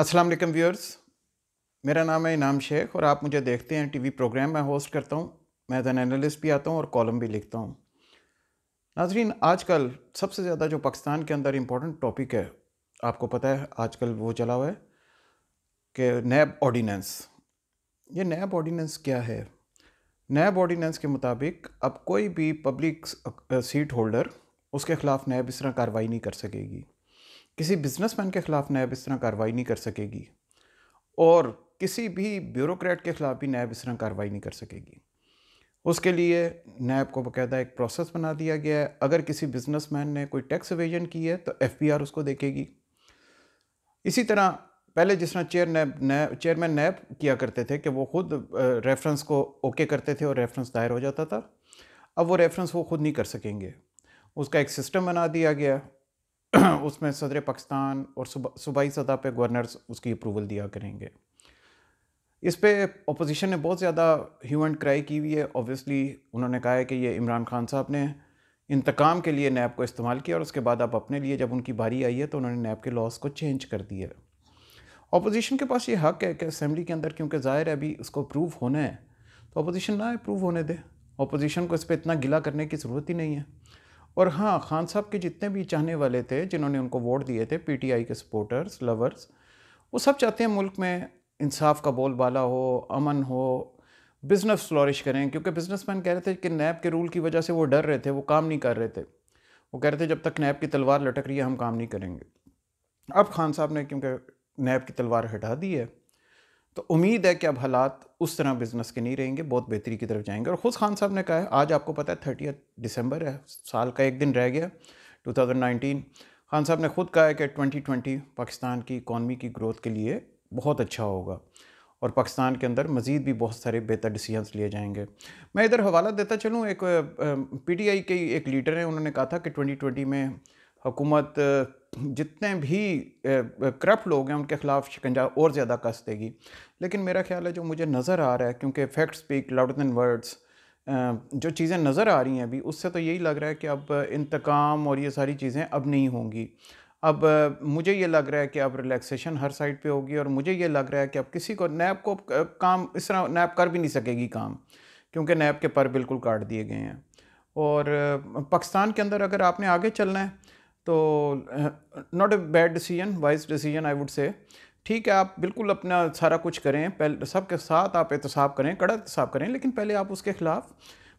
السلام علیکم ویورز میرا نام ہے انعام شیخ اور آپ مجھے دیکھتے ہیں ٹی وی پروگرام میں ہوسٹ کرتا ہوں میں ایز این انالسٹ بھی آتا ہوں اور کالم بھی لکھتا ہوں ناظرین آج کل سب سے زیادہ جو پاکستان کے اندر امپورٹنٹ ٹاپک ہے آپ کو پتہ ہے آج کل وہ چلا ہوا ہے کہ نیب آرڈیننس یہ نیب آرڈیننس کیا ہے نیب آرڈیننس کے مطابق اب کوئی بھی پبلک سیٹ ہولڈر اس کے خلاف نیب اس طرح کارروائی نہیں کر سکے گی کسی بزنس مین کے خلاف نیب اس طرح کارروائی نہیں کر سکے گی اور کسی بھی بیوروکریٹ کے خلاف بھی نیب اس طرح کارروائی نہیں کر سکے گی اس کے لیے نیب کو باقاعدہ ایک پروسیس بنا دیا گیا ہے اگر کسی بزنس مین نے کوئی ٹیکس ایویژن کی ہے تو ایف بی آر اس کو دیکھے گی اسی طرح پہلے جس طرح chair NAB NAB chairman NAB کیا کرتے تھے کہ وہ خود ریفرنس کو اوکے کرتے تھے اور ریفرنس دائر ہو جاتا تھا اب وہ ریفرنس وہ خود نہیں کر سکیں گے اس کا ایک سسٹم بنا دیا گیا اس میں صدر پاکستان اور صوبائی سطح پہ گورنرز اس کی اپروول دیا کریں گے اس پہ اپوزیشن نے بہت زیادہ ہیومن کرائی کی ہوئی ہے اوبویسلی انہوں نے کہا ہے کہ یہ عمران خان صاحب نے انتقام کے لیے نیب کو استعمال کیا اور اس کے بعد آپ اپنے لیے جب ان کی باری آئی ہے تو انہوں نے نیب کے لاس کو چینج کر ہے اپوزیشن کے پاس یہ حق ہے کہ اسمبلی کے اندر کیونکہ ظاہر ہے ابھی اس کو اپروو ہونا ہے تو اپوزیشن نہ اپروو ہونے دے اپوزیشن کو اس پہ اتنا گلا کرنے کی ضرورت ہی نہیں ہے اور ہاں خان صاحب کے جتنے بھی چاہنے والے تھے جنہوں نے ان کو ووٹ دیے تھے پی ٹی آئی کے سپورٹرز لورز وہ سب چاہتے ہیں ملک میں انصاف کا بول بالا ہو امن ہو بزنس فلورش کریں کیونکہ بزنس مین کہہ رہے تھے کہ نیب کے رول کی وجہ سے وہ ڈر رہے تھے وہ کام نہیں کر رہے تھے وہ کہہ رہے تھے جب تک نیب کی تلوار لٹک رہی ہے ہم کام نہیں کریں گے اب خان صاحب نے کیونکہ نیب کی تلوار ہٹا دی ہے تو امید ہے کہ اب حالات اس طرح بزنس کے نہیں رہیں گے بہت بہتری کی طرف جائیں گے اور خود خان صاحب نے کہا ہے آج آپ کو پتہ ہے تھرٹی دسمبر ہے سال کا ایک دن رہ گیا ٹو تھاؤزنڈ نائنٹین خان صاحب نے خود کہا ہے کہ ٹوئنٹی ٹوئنٹی پاکستان کی اکانومی کی گروتھ کے لیے بہت اچھا ہوگا اور پاکستان کے اندر مزید بھی بہت سارے بہتر ڈیسیجنس لیے جائیں گے میں ادھر حوالہ دیتا چلوں ایک پی ٹی آئی کے ایک لیڈر ہیں انہوں نے کہا تھا کہ ٹوئنٹی ٹوئنٹی میں حکومت جتنے بھی کرپٹ لوگ ہیں ان کے خلاف شکنجا اور زیادہ کس دے گی لیکن میرا خیال ہے جو مجھے نظر آ رہا ہے کیونکہ fact speak loud then words جو چیزیں نظر آ رہی ہیں ابھی اس سے تو یہی لگ رہا ہے کہ اب انتقام اور یہ ساری چیزیں اب نہیں ہوں گی اب مجھے یہ لگ رہا ہے کہ اب ریلیکسیشن ہر سائڈ پہ ہوگی اور مجھے یہ لگ رہا ہے کہ اب کسی کو نیب کو کام اس طرح نیب کر بھی نہیں سکے گی کام کیونکہ نیب کے پر بالکل کاٹ دیے گئے ہیں اور پاکستان کے اندر اگر آپ نے آگے چلنا ہے تو not a bad decision wise decision I would سے ٹھیک ہے آپ بالکل اپنا سارا کچھ کریں پہلے سب کے ساتھ آپ احتساب کریں کڑا احتساب کریں لیکن پہلے آپ اس کے خلاف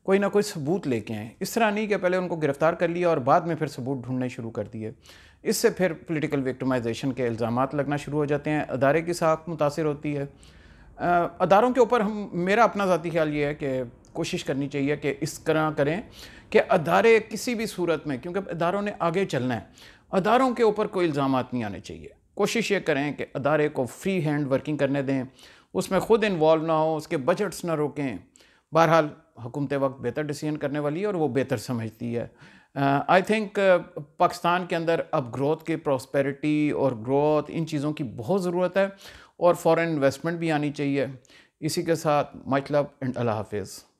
کوئی نہ کوئی ثبوت لے کے آئیں اس طرح نہیں کہ پہلے ان کو گرفتار کر لیا اور بعد میں پھر ثبوت ڈھونڈنے شروع کر دیے اس سے پھر پولیٹیکل وکٹمائزیشن کے الزامات لگنا شروع ہو جاتے ہیں ادارے کی ساکھ متاثر ہوتی ہے اداروں کے اوپر ہم میرا اپنا ذاتی خیال یہ ہے کہ کوشش کرنی چاہیے کہ اس طرح کریں کہ ادارے کسی بھی صورت میں کیونکہ اداروں نے آگے چلنا ہے اداروں کے اوپر کوئی الزامات نہیں آنے چاہیے کوشش یہ کریں کہ ادارے کو فری ہینڈ ورکنگ کرنے دیں اس میں خود انوالو نہ ہوں اس کے بجٹس نہ روکیں بہرحال حکومت وقت بہتر ڈیسیزن کرنے والی ہے اور وہ بہتر سمجھتی ہے آئی تھنک پاکستان کے اندر اب گروتھ کے پراسپیرٹی اور گروتھ ان چیزوں کی بہت ضرورت ہے اور فورن انویسٹمنٹ بھی آنی چاہیے اسی کے ساتھ لب اینڈ اللہ حافظ